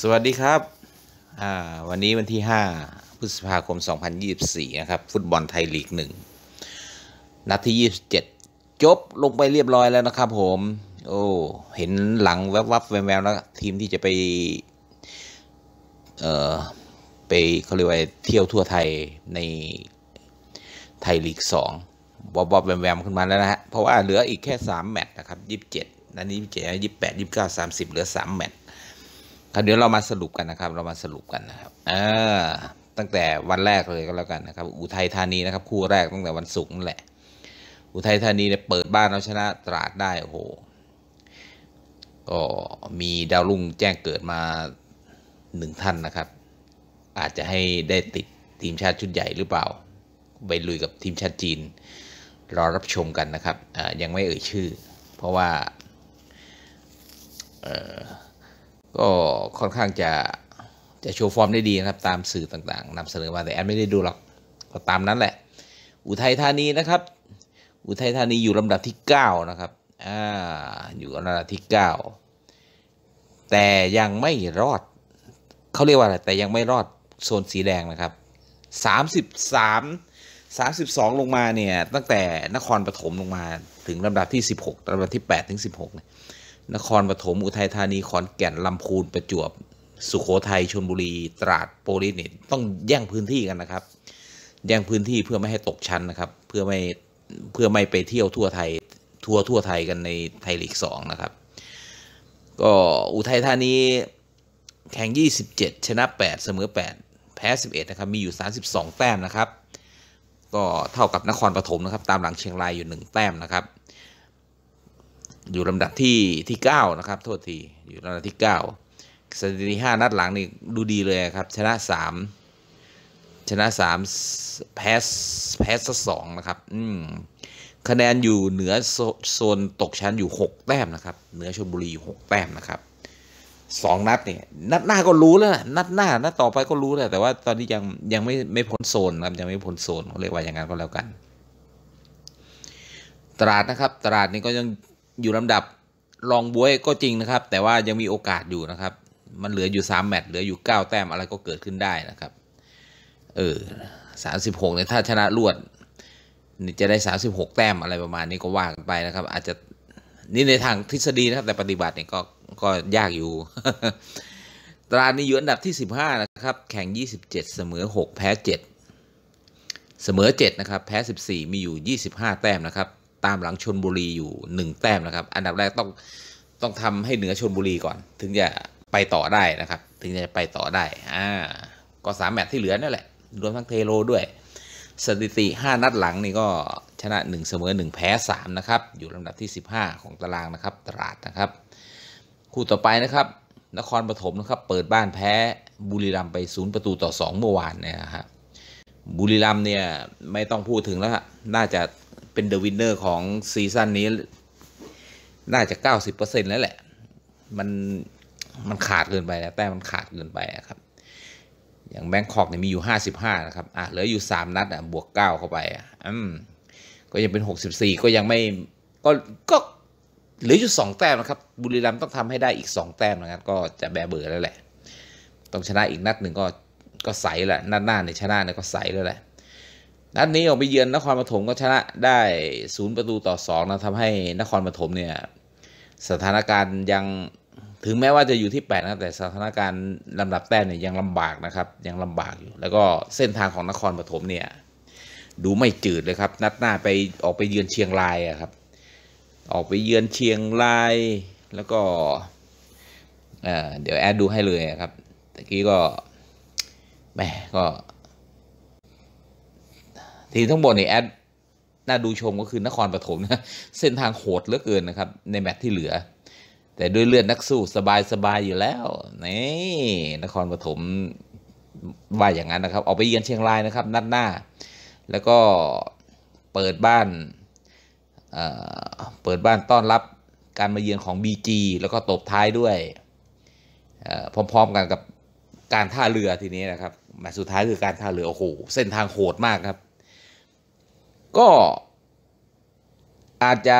สวัสดีครับ วันนี้วันที่ 5พฤษภาคม 2024 นะครับ ฟุตบอลไทยลีกหนึ่งนัดที่ 27 จบลงไปเรียบร้อยแล้วนะครับผม โอ้เห็นหลังแวบวับแววแล้วทีมที่จะไป เอ่อไปเขาเรียกว่าเที่ยวทั่วไทยในไทยลีก 2 บอบบอบแวมแวมขึ้นมาแล้วนะฮะเพราะว่าเหลืออีกแค่ 3 แมตช์นะครับ 27นัดนี้27 28 29 30 เหลือ 3 แมตช์ครับเดี๋ยวเรามาสรุปกันนะครับเรามาสรุปกันนะครับอตั้งแต่วันแรกเลยก็แล้วกันนะครับ อุทัยธานีนะครับ คู่แรกตั้งแต่วันศุกร์นั่นแหละ อุทัยธานีเนี่ยเปิดบ้านเอาชนะตราดได้โอ้โหก็มีดาวรุ่งแจ้งเกิดมาหนึ่งท่านนะครับ อาจจะให้ได้ติดทีมชาติชุดใหญ่หรือเปล่า ไปลุยกับทีมชาติจีนรอรับชมกันนะครับยังไม่เอ่ยชื่อ เพราะว่าก็ค่อนข้างจะ จะโชว์ฟอร์มได้ดีนะครับ ตามสื่อต่างๆ นำเสนอมาแต่แอนไม่ได้ดูหรอก ก็ตามนั้นแหละ อุทัยธานีนะครับ อุทัยธานีอยู่ลำดับที่9นะครับอ่าอยู่ลำดับที่ 9 แต่ยังไม่รอดเขาเรียกว่าอะไรแต่ยังไม่รอดโซนสีแดงนะครับ33 32 ลงมาเนี่ยตั้งแต่นครปฐมลงมาถึงลำดับที่ 16ลำดับที่8ถึง16เนี่ยนครปฐมอุทัยธานีขอนแก่นลำพูนประจวบ สุโขทัยชลบุรี ตราดโปลินิตต้องแย่งพื้นที่กันนะครับแย่งพื้นที่เพื่อไม่ให้ตกชั้นนะครับ เพื่อไม่เพื่อไม่ไปเที่ยวทั่วไทยทั่วทั่วไทยกันในไทยลีกสองนะครับก็อุทัยธานีแข่ง27ชนะ8เสมอ8แพ้11นะครับ มีอยู่32แต้มนะครับ ก็เท่ากับนครปฐมนะครับ ตามหลังเชียงรายอยู่1แต้มนะครับอยู่ลำดับที่ที่9นะครับโทษทีอยู่ลำดับที่9สถิติ5นัดหลังนี่ดูดีเลยครับ ชนะ 3 ชนะ 3แพ้แพ้ซะสองนะครับอืมคะแนนอยู่เหนือโซนตกชั้นอยู่6แต้มนะครับ เหนือชลบุรีอยู่6แต้มนะครับสองนัดเนี่ยนัดหน้าก็รู้แล้ว นัดหน้านัดต่อไปก็รู้แล้วแต่ว่าตอนนี้ยังยังไม่ไม่พ้นโซนครับยังไม่พ้นโซนเรียกว่าอย่างนั้นก็แล้วกันตลาดนะครับตลาดนี่ก็ยังอยู่ลำดับรองบวยก็จริงนะครับแต่ว่ายังมีโอกาสอยู่นะครับ มันเหลืออยู่ 3 แมตช์เหลืออยู่ 9แต้มอะไรก็เกิดขึ้นได้นะครับ เออสามสิบหกเนี่ยถ้าชนะรวด นี่จะได้ 36แต้มอะไรประมาณนี้ก็ว่ากันไปนะครับ อาจจะนี่ในทางทฤษฎีนะครับแต่ปฏิบัติเนี่ยก็ก็ยากอยู่ ตราดนี้อยู่อันดับที่15นะครับ แข่ง 27 เสมอ6 แพ้ 7 เสมอ7นะครับ แพ้ 14มีอยู่ 25แต้มนะครับตามหลังชนบุรีอยู่ 1 แต้มนะครับ อันดับแรกต้องต้องทำให้เหนือชนบุรีก่อน ถึงจะไปต่อได้นะครับถึงจะไปต่อได้อ่าก็สามแมตช์ที่เหลือนั่นแหละรวมทั้งเทโรด้วย สถิติ 5 นัดหลังนี่ก็ชนะ1เสมอ1แพ้3นะครับอยู่ลำดับที่ 15 ของตารางนะครับตราดนะครับ คู่ต่อไปนะครับ นครปฐมนะครับเปิดบ้านแพ้บุรีรัมย์ไป0ประตูต่อ2เมื่อวานเนะครับบุรีรัมย์เนี่ยไม่ต้องพูดถึงแล้วน่าจะเป็นเดอะวินเนอร์ของซีซั่นนี้ น่าจะ 90%แล้วแหละ มันมันขาดเกินไปแล้ว แต่มันขาดเกินไปครับอย่างแบงคอกเนี่ยมีอยู่ 55 นะครับอ่ะเหลืออยู่ 3 นัดอ่ะบวก 9 เข้าไปอ่ะอืมก็ยังเป็น 64 ก็ยังไม่ก็ก็เหลืออยู่สองแต้มนะครับ บุรีรัมย์ต้องทำให้ได้อีกสองแต้มนะครับ ก็จะแบเบอร์แล้วแหละต้องชนะอีกนัดหนึ่งก็ก็ใสแหละนัดหน้าเนี่ยชนะเนี่ยก็ใสแล้วแหละนัดนี้ออกไปเยือนนครปฐมก็ชนะได้ศูนย์ประตูต่อสองนะทำให้นครปฐมเนี่ย สถานการณ์ยัง ถึงแม้ว่าจะอยู่ที่8นะแต่สถานการณ์ลำดับแต้มเนี่ยยังลำบากนะครับ ยังลำบากอยู่ แล้วก็เส้นทางของนครปฐมเนี่ย ดูไม่จืดเลยครับ นัดหน้าไปออกไปเยือนเชียงรายอะครับ ออกไปเยือนเชียงราย แล้วก็เดี๋ยวแอดดูให้เลยครับตะกี้ก็แหมก็ทีมทั้งบนในแอดน่าดูชมก็คือนครปฐมนะเส้นทางโหดเหลือเกินนะครับ ในแมตช์ที่เหลือ แต่ด้วยเลือดนักสู้สบายสบายอยู่แล้วนี่นครปฐมว่าอย่างนั้นนะครับออกไปเยือนเชียงรายนะครับนัดหน้า แล้วก็เปิดบ้านเเปิดบ้านต้อนรับการมาเยือนของ BG แล้วก็ตบท้ายด้วย พร้อม ๆกันกับการท่าเรือทีนี้นะครับ แมตช์สุดท้ายคือการท่าเรือโอ้โหเส้นทางโหดมากครับก็อาจจะ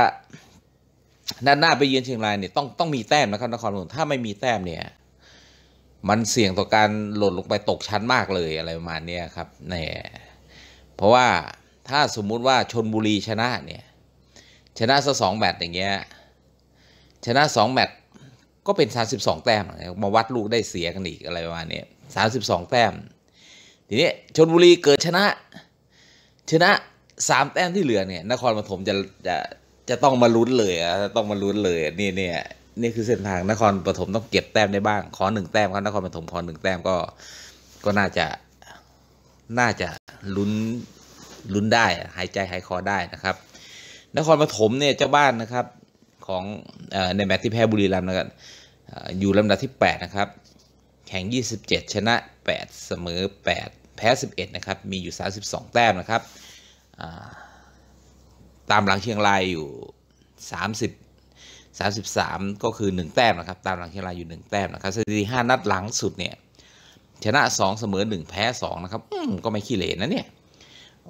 ด้านหน้าไปเยือนเชียงรายเนี่ย ต้องต้องมีแต้มนะครับนครหลวงถ้าไม่มีแต้มเนี่ย มันเสี่ยงต่อการหล่นลงไปตกชั้นมากเลยอะไรประมาณนี้ครับเนี่ยเพราะว่าถ้าสมมุติว่าชนบุรีชนะเนี่ย ชนะสสองแมตช์อย่างเงี้ยชนะสองแมตช์ก็เป็นสสสาิบองแต้มมาวัดลูกได้เสียกันอีกอะไรประมาณนี้สสสาิบองแต้มทีนี้ชนบุรีเกิดชนะชนะสามแต้มที่เหลือเนี่ย นครปฐมจะจะจะต้องมาลุ้นเลยอะต้องมาลุ้นเลย นี่เนี่ยนี่คือเส้นทางนครปฐมต้องเก็บแต้มได้บ้าง ขอหนึ่งแต้มครับนครปฐมขอหนึ่งแต้มก็ ก็น่าจะน่าจะลุ้นลุ้นได้หายใจหายคอได้นะครับ นครปฐมเนี่ยเจ้าบ้านนะครับของในแมตช์ที่แพ้บุรีรัมย์นะครับอยู่ลำดับที่8นะครับ แข่ง27 ชนะ8เสมอ8แพ้ 11 นะครับ มีอยู่ 32 แต้มนะครับตามหลังเชียงรายอยู่ 30 33ก็คือ 1 แต้มนะครับ ตามหลังเชียงรายอยู่ 1 แต้มนะครับสถิติ5นัดหลังสุดเนี่ยชนะ2เสมอ1แพ้2นะครับก็ไม่ขี้เหร่นะเนี่ย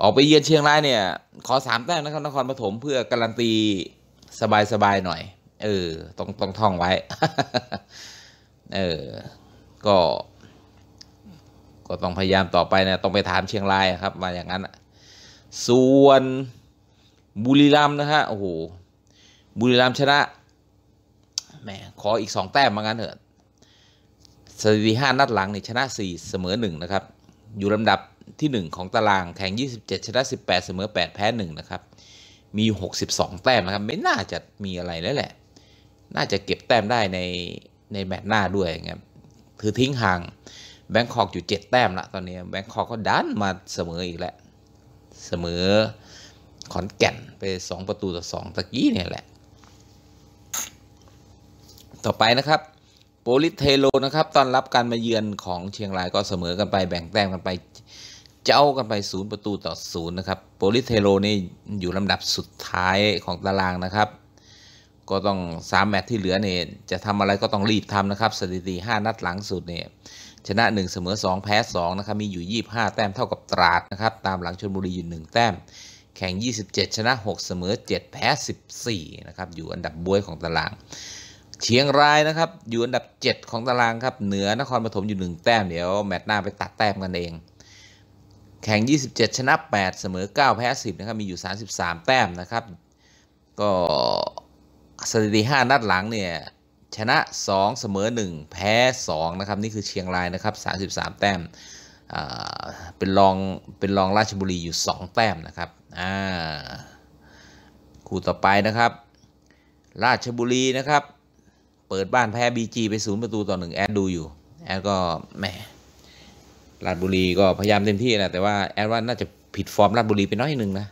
ออกไปเยือนเชียงรายเนี่ย ขอ 3 แต้มนะครับนครปฐมเพื่อการันตีสบายๆหน่อย เออต้องต้องท่องไว้เออก็ก็ต้องพยายามต่อไปนะต้องไปถามเชียงรายครับมาอย่างนั้นอะส่วนบุรีรัมนะฮะโอ้โหบุรีรัมชนะแหมขออีก 2 แต้มมางั้นเถอะสถิติห้านัดหลังนี่ชนะ 4 เสมอ1 นะครับ อยู่ลำดับที่ 1 ของตาราง แข่ง27 ชนะ 18 เสมอ8 แพ้ 1 นะครับ มี 62 แต้มนะครับไม่น่าจะมีอะไรแล้วแหละ น่าจะเก็บแต้มได้ในในแมตช์หน้าด้วยครับถือทิ้งห่างแบงคอกอยู่ 7 แต้มละตอนนี้แบงคอกก็ดันมาเสมออีกแล้วเสมอขอนแก่นไป 2 ประตูต่อ2ตะกี้เนี่ยแหละ ต่อไปนะครับโปลิเทโลนะครับตอนรับการมาเยือนของเชียงราย ก็เสมอกันไปแบ่งแต้มกันไปเจ้ากันไป0ประตูต่อ0นะครับโปลิเทโลนี่อยู่ลำดับสุดท้ายของตารางนะครับ ก็ต้อง3แมตช์ที่เหลือเนี่ยจะทำอะไรก็ต้องรีบทำนะครับ สถิติ5นัดหลังสุดเนี่ยชนะ1เสมอ2แพ้2นะครับมีอยู่ 25 แต้มเท่ากับตราดนะครับ ตามหลังชนบุรีอยู่1แต้ม แข่ง27ชนะ6เสมอ7แพ้14นะครับอยู่อันดับบวยของตารางเชียงรายนะครับ อยู่อันดับ 7 ของตารางครับเหนือนครปฐมอยู่ 1 แต้มเดี๋ยวแมตช์หน้าไปตัดแต้มกันเอง แข่ง27 ชนะ8เสมอ9แพ้10นะครับมีอยู่ 33 แต้มนะครับ ก็สถิติ5นัดหลังเนี่ยชนะ 2 เสมอ 1 แพ้ 2 นะครับ นี่คือเชียงรายนะครับ 33 แต้มเป็นรองเป็นรองราชบุรีอยู่ 2 แต้มนะครับคู่ต่อไปนะครับ ราชบุรีนะครับ เปิดบ้านแพ้บีจีไป 0 ประตูต่อ 1 แอดดูอยู่แอดก็แหมราชบุรีก็พยายามเต็มที่นะ แต่ว่าแอดว่าน่าจะผิดฟอร์ม ราชบุรี ไปน้อยหนึ่งนะ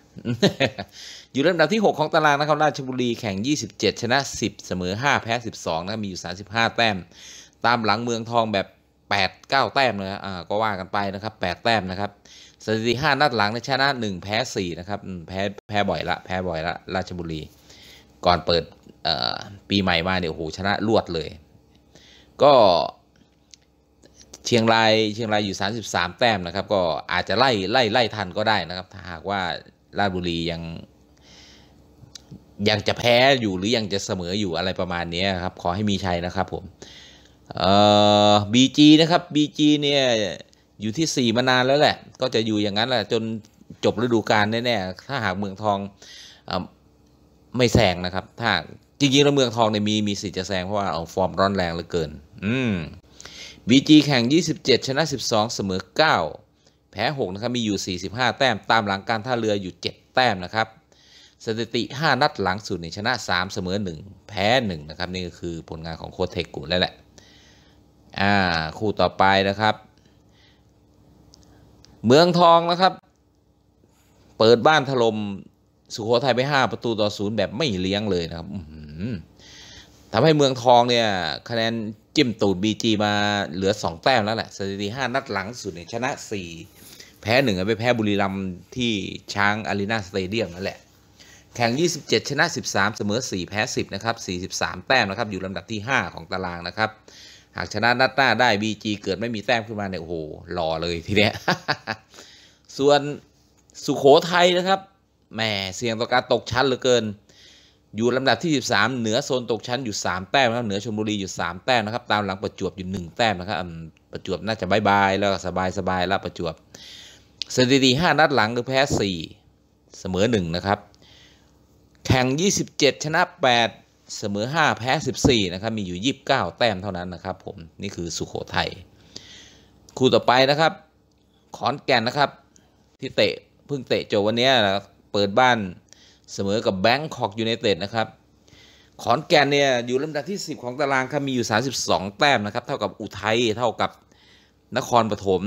อยู่ลำดับที่ 6 ของตาราง นะครับราชบุรีแข่ง 27 ชนะ 10 เสมอ5 แพ้ 12นะมีอยู่ 35 แต้ม ตามหลังเมืองทองแบบ 8 9 แต้มนะอ่าก็ว่ากันไปนะครับ 8 แต้มนะครับสถิติ5นัดหลังในชนะ 1 แพ้ 4 นะครับแพ้แพ้บ่อยละแพ้บ่อยละราชบุรี ก่อนเปิดปีใหม่มาเนี่ยโอ้โหชนะรวดเลย ก็เชียงรายเชียงรายอยู่33 แต้มนะครับก็อาจจะไล่ไล่ไล่ทันก็ได้นะครับ ถ้าหากว่าราชบุรียัง ยังจะแพ้อยู่หรือยังจะเสมออยู่อะไรประมาณนี้ครับ ขอให้มีชัยนะครับ ผมเอ่อบีจีนะครับบีจีเนี่ยอยู่ที่4มานานแล้วแหละ ก็จะอยู่อย่างนั้นแหละจนจบฤดูกาลแน่ๆถ้าหากเมืองทองไม่แซงนะครับ ถ้าจริงๆแล้วเมืองทองเนี่ยมีมีสิทธิ์จะแซงเพราะว่าเอาฟอร์มร้อนแรงเหลือเกิน อืมบีจีแข่ง 27 ชนะ 12 เสมอ 9 แพ้ 6 นะครับ มีอยู่ 45 แต้ม ตามหลังการท่าเรืออยู่ 7 แต้มนะครับ สถิติ 5 นัดหลังสุดนี่ชนะ 3 เสมอ 1 แพ้ 1 นะครับ นี่ก็คือผลงานของโคเทกุแล้วแหละ อ่า คู่ต่อไปนะครับ เมืองทองนะครับ เปิดบ้านถล่มสุโขทัยไป 5 ประตูต่อ 0 แบบไม่เลี้ยงเลยนะครับ ทำให้เมืองทองเนี่ย คะแนนิ้มตูดบีจีมาเหลือ 2 แต้มแล้วแหละสถิติห้านัดหลังสุดเนี่ยชนะ 4 แพ้หนึ่งไปแพ้บุรีรัมย์ที่ช้างอารีนาสเตเดียมนั่นแหละแข่ง 27 ชนะ 13 เสมอ4 แพ้ 10 นะครับ 43 แต้มนะครับ อยู่ลำดับที่ 5 ของตารางนะครับ หากชนะนัดหน้าได้บีจีเกิดไม่มีแต้มขึ้นมาเนี่ยโอ้โหหล่อเลยทีเนี้ย ส่วนสุโขทัยนะครับแหมเสี่ยงต่อการตกชั้นเหลือเกินอยู่ลำดับที่13เหนือโซนตกชั้นอยู่ 3 แต้มนะครับเหนือชลบุรีอยู่ 3 แต้มนะครับ ตามหลังประจวบอยู่ 1 แต้มนะครับประจวบน่าจะบายบายแล้วสบายสบายแล้วประจวบ สถิติ5นัดหลังคือ แพ้ 4 เสมอ1 นะครับ แข่ง 27 ชนะ8เสมอ 5 แพ้ 14 นะครับ มีอยู่ 29 แต้มเท่านั้นนะครับผมนี่คือสุโขทัยคู่ต่อไปนะครับ ขอนแก่นนะครับที่เตะเพิ่งเตะโจวันนี้นะเปิดบ้านเสมอกับแบงคอกยูไนเต็ดนะครับ ขอนแก่นเนี่ยอยู่ลำดับที่ 10 ของตารางครับมีอยู่ 32 แต้มนะครับ เท่ากับอุทัย เท่ากับนครปฐม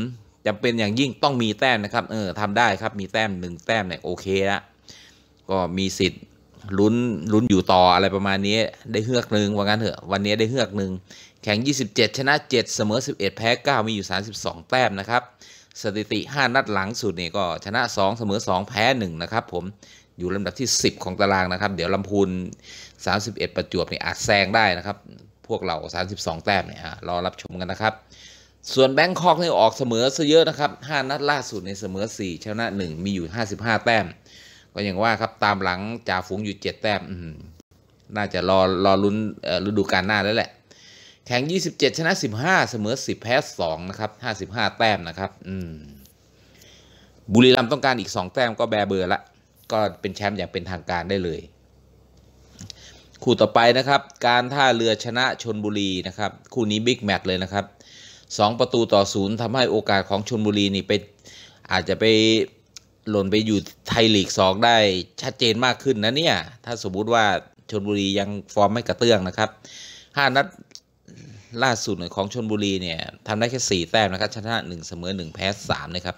จำเป็นอย่างยิ่งต้องมีแต้มนะครับ เออทำได้ครับ มีแต้ม 1 แต้มเนี่ยโอเคละก็มีสิทธิ์ลุ้นลุ้นอยู่ต่ออะไรประมาณนี้ได้เฮือกหนึ่งว่างั้นเถอะวันนี้ได้เฮือกหนึ่ง แข่ง27 ชนะ 7 เสมอ11 แพ้ 9 มีอยู่ 32 แต้มนะครับสถิติ 5 นัดหลังสุดนี่ก็ชนะ2เสมอ2แพ้1นะครับผมอยู่ลำดับที่ 10 ของตารางนะครับ เดี๋ยวลำพูน 31 ประจวบนี่อาจแซงได้นะครับ พวกเรา 32 แต้มเนี่ยรอรับชมกันนะครับ ส่วนแบงคอกนี่ออกเสมอซะเยอะนะครับ 5 นัดล่าสุดในเสมอ 4ชนะ1มีอยู่ 55 แต้ม ก็อย่างว่าครับตามหลังจ่าฝูงอยู่ 7 แต้ม น่าจะรอรอลุ้นฤดูกาลหน้าแล้วแหละ แข่ง27 ชนะ 15 เสมอ10แพ้2นะครับ55 แต้มนะครับ บุรีรัมย์ต้องการอีก 2 แต้ม ก็แบเบอร์ละก็ เป็นแชมป์อย่าง เป็นทางการได้เลย คู่ต่อไปนะครับ การ ท่าเรือชนะชนบุรีนะครับ คู่ นี้บิ๊กแมตช์เลยนะครับสองประตูต่อศูนย์ทำให้โอกาสของชนบุรีนี่ไป อาจจะไปหล่น ไปอยู่ไทยลีกสองได้ชัดเจนมากขึ้น นะ เนี่ย ถ้าสมมติว่าชนบุรียังฟอร์มไม่กระเตื้องนะครับห้านัดล่าสุดของชนบุรีเนี่ยทำได้แค่สี่แต้มนะครับ ชนะหนึ่งเสมอหนึ่งแพ้สามนะครับ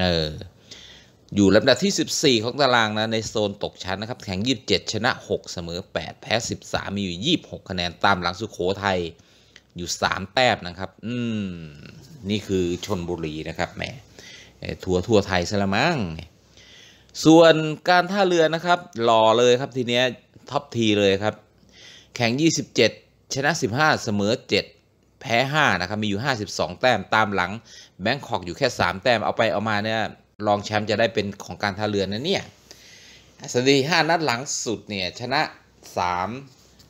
เอออยู่ลำดับที่ 14 ของตารางนะในโซนตกชั้นนะครับ แข่ง27 ชนะ 6 เสมอ 8 แพ้ 13 มีอยู่ 26 คะแนนตามหลังสุขโขทัยอยู่ 3 แต้มนะครับ อืมนี่คือชนบุรีนะครับแหมทัวทัวไทยซะละมั้งส่วนการท่าเรือนะครับหล่อเลยครับทีเนี้ยท็อปทีเลยครับ แข่ง27 ชนะ 15เสมอ 7 แพ้5นะครับมีอยู่ 52 แต้มตามหลังแบงคอกอยู่แค่ 3 แต้มเอาไปเอามาเนี่ยรองแชมป์จะได้เป็นของการท่าเรือนะเนี่ยสถิติห้านัดหลังสุดเนี่ย ชนะสาม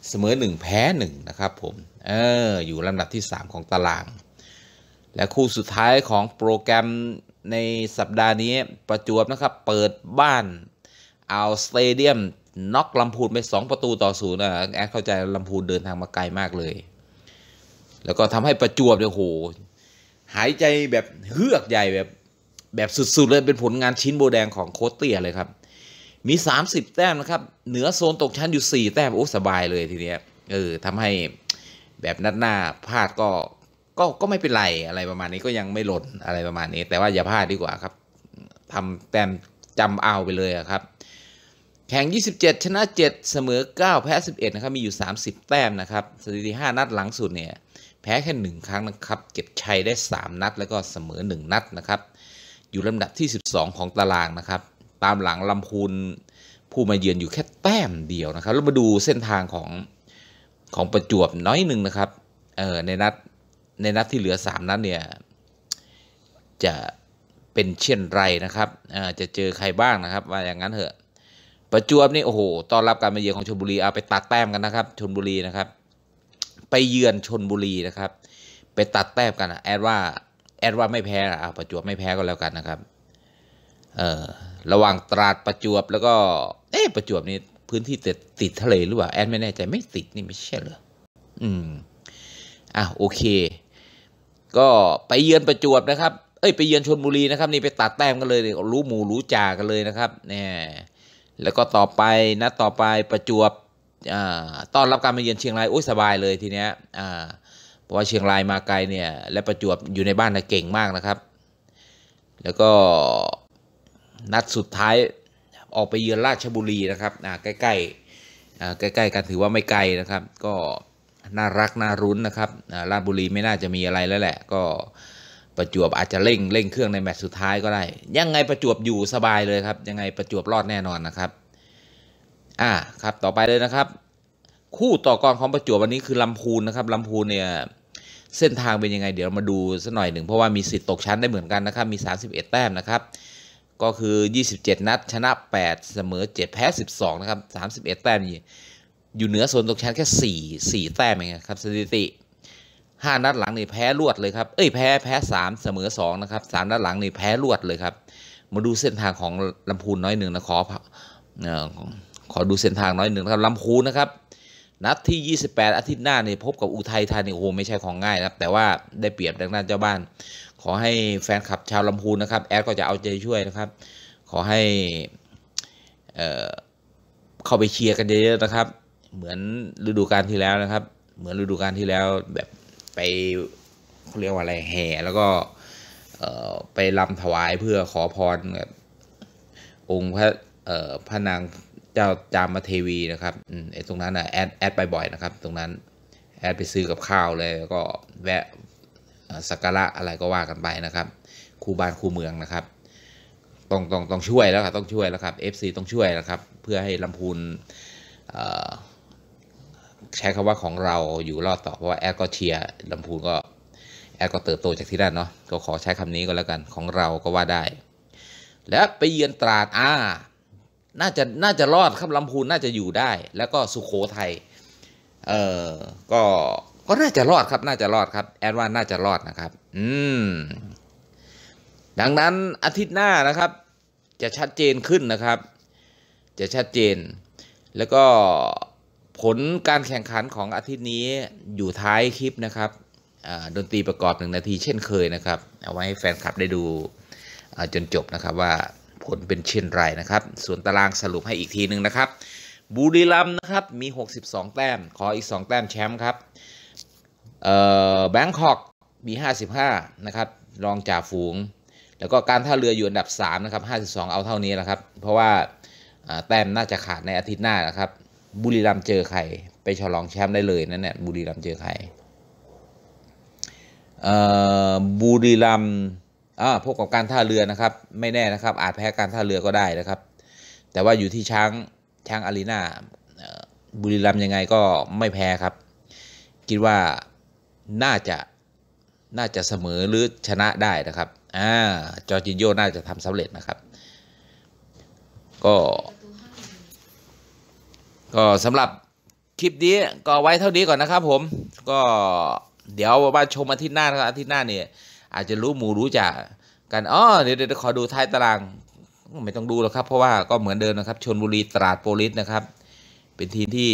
เสมอหนึ่งแพ้หนึ่งนะครับผม เอออยู่ลำดับที่สามของตาราง และคู่สุดท้ายของโปรแกรมในสัปดาห์นี้ประจวบนะครับเปิดบ้านเอาสเตเดียมน็อกลำพูนไป 2 ประตูต่อศูนย์นะแอดเข้าใจลำพูนเดินทางมาไกลมากเลย แล้วก็ทำให้ประจวบเนี่ยโห หายใจแบบเฮือกใหญ่แบบแบบสุด ๆ เลยเป็นผลงานชิ้นโบแดงของโคตเตียเลยครับ มี 30แต้มนะครับ เหนือโซนตกชั้นอยู่ 4แต้มโอ้ สบายเลยทีเนี้ยเออทำให้แบบนัดหน้าพลาดก็ก็ ก็ไม่เป็นไรอะไรประมาณนี้ก็ยังไม่หล่นอะไรประมาณนี้ แต่ว่าอย่าพลาดดีกว่าครับทำแต้มจำเอาไปเลยครับ แข่ง27 ชนะ7เสมอ9 แพ้ 11นะครับ มีอยู่ 30แต้มนะครับ สถิติ5นัดหลังสุดเนี่ยแพ้แค่ 1 ครั้งนะครับ เก็บชัยได้3นัด แล้วก็เสมอ1นัดนะครับอยู่ลำดับที่ 12 ของตารางนะครับ ตามหลังลำพูน ผู้มาเยือนอยู่แค่แต้มเดียวนะครับเรามาดูเส้นทางของของประจวบน้อยหนึ่งนะครับ เออในนัด ในนัดที่เหลือ3นัดเนี่ย จะเป็นเช่นไรนะครับอ่าจะเจอใครบ้างนะครับ ว่าอย่างนั้นเถอะ ประจวบนี่โอ้โห ต้อนรับการมาเยือนของชนบุรี เอาไปตัดแต้มกันนะครับ ชนบุรีนะครับ ไปเยือนชนบุรีนะครับ ไปตัดแต้มกันนะแอดว่าแอดว่าไม่แพ้่ะาประจวบไม่แพ้ก็แล้วกันนะครับ เออระหว่างตราดประจวบ แล้วก็ เอ๊ประจวบนี่พื้นที่ติดติดทะเลหรือเปล่า แอดไม่แน่ใจไม่ติดนี่ไม่ใช่เหรอ อืมอ่ะโอเค ก็ไปเยือนประจวบนะครับ เอ้ยไปเยือนชนบุรีนะครับนี่ไปตัดแต้มกันเลยรู้หมูรู้จ่ากันเลยนะครับเนี่ยแล้วก็ต่อไปนะต่อไปประจวบ อ่าต้อนรับการมาเยือนเชียงรายโอ้ยสบายเลยทีเนี้ย อ่าเพราะว่าเชียงรายมาไกลเนี่ย และประจวบอยู่ในบ้านนะเก่งมากนะครับ แล้วก็นัดสุดท้ายออกไปเยือนราชบุรีนะครับใกล้ใกล้ใกล้ ๆ กันถือว่าไม่ไกลนะครับ ก็น่ารักน่ารุ้นนะครับราชบุรีไม่น่าจะมีอะไรแล้วแหละ ก็ประจวบอาจจะเร่งเร่งเครื่องในแมตช์สุดท้ายก็ได้ยังไงประจวบอยู่สบายเลยครับ ยังไงประจวบรอดแน่นอนนะครับอ่าครับต่อไปเลยนะครับคู่ต่อกรของประจวบวันนี้คือลำพูนนะครับลำพูนเนี่ยเส้นทางเป็นยังไงเดี๋ยวมาดูสักหน่อยหนึ่งเพราะว่ามีสิทธิ์ตกชั้นได้เหมือนกันนะครับมี 31 แต้มนะครับก็คือ 27 นัดชนะ8เสมอ7 แพ้ 12นะครับ31 แต้มอยู่เหนือโซนตกชั้นแค่ 4 4 แต้มเองครับสถิติ 5 นัดหลังนี่แพ้รวดเลยครับเอ้ยแพ้แพ้3เสมอ2นะครับ3นัดหลังนี่แพ้รวดเลยครับมาดูเส้นทางของลำพูนน้อยหนึ่งนะขอขอดูเส้นทางน้อยหนึ่งนะครับลำพูนนะครับนัดที่ 28 อาทิตย์หน้าเนี่ยพบกับอุทัยธานีโอ้โหไม่ใช่ของง่ายนะครับแต่ว่าได้เปรียบดังนั้นเจ้าบ้าน ขอให้แฟนคลับชาวลำพูนนะครับ แอดก็จะเอาใจช่วยนะครับ ขอให้เข้าไปเชียร์กันเยอะๆนะครับ เหมือนฤดูกาลที่แล้วนะครับ เหมือนฤดูกาลที่แล้วแบบไปเขาเรียกว่าอะไรแห่แล้วก็ไปลำถวายเพื่อขอพรบองค์พระพระนางเจ้าจามาเทวีนะครับไอ้ตรงนั้น่ะแอดแอดไปบ่อยนะครับ ตรงนั้นแอดไปซื้อกับข้าวเลยก็แวะสักการะอะไรก็ว่ากันไปนะครับคู่บ้านคู่เมืองนะครับต้องต้องต้องช่วยแล้วครับต้องช่วยแล้วครับ FC ต้องช่วยแล้วครับ เพื่อให้ลำพูนใช้คำว่าของเราอยู่รอดต่อเพราะว่าแอดก็เชียร์ลำพูนก็แอดก็เติบโตจากที่นั่นเนาะก็ขอใช้คำนี้ก็แล้วกันของเราก็ว่าได้ และไปเยือนตราดอ่าน่าจะน่าจะรอดครับลำพูนน่าจะอยู่ได้ แล้วก็สุโขทัยเออก็ก็น่าจะรอดครับน่าจะรอดครับแอดว่าน่าจะรอดนะครับ อืมดังนั้นอาทิตย์หน้านะครับ จะชัดเจนขึ้นนะครับ จะชัดเจน แล้วก็ผลการแข่งขันของอาทิตย์นี้อยู่ท้ายคลิปนะครับดนตรีประกอบหนึ่งนาที เช่นเคยนะครับ เอาไว้ให้แฟนคลับได้ดูจนจบนะครับว่าผลเป็นเช่นไรนะครับ ส่วนตารางสรุปให้อีกทีนึงนะครับ บุรีรัมย์นะครับ มี 62 แต้ม ขออีก 2 แต้มแชมป์ครับ เออ่แบงคอก มี 55 นะครับ รองจ่าฝูง แล้วก็การท่าเรืออยู่อันดับ 3 นะครับ 52 เอาเท่านี้นะครับ เพราะว่าแต้มน่าจะขาดในอาทิตย์หน้านะครับ บุรีรัมย์เจอใคร ไปฉลองแชมป์ได้เลยนั่นแหละบุรีรัมย์เจอใครบุรีรัมย์อ่าพบกับการท่าเรือนะครับ ไม่แน่นะครับ อาจแพ้การท่าเรือก็ได้นะครับ แต่ว่าอยู่ที่ช้างช้างอารีนาบุรีรัมยังไงก็ไม่แพ้ครับ คิดว่าน่าจะน่าจะเสมอหรือชนะได้นะครับอ่าจอจินโยน่าจะทำสำเร็จนะครับก็ ก็สำหรับคลิปนี้ก็ไว้เท่านี้ก่อนนะครับผม ก็เดี๋ยวมาชมอาทิตย์หน้านะครับอาทิตย์หน้าเนี่ยอาจจะรู้ หมู่รู้จักกันอ๋อเดี๋ยวเดี๋ยวขอดูท้ายตาราง ไม่ต้องดูแล้วครับ เพราะว่าก็เหมือนเดิมนะครับ ชนบุรี ตราดโปลิสนะครับ เป็นทีมที่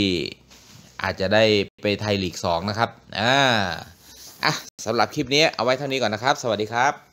อาจจะได้ไปไทยลีก 2 นะครับ อ่า อ่ะสำหรับคลิปนี้เอาไว้เท่านี้ก่อนนะครับ สวัสดีครับ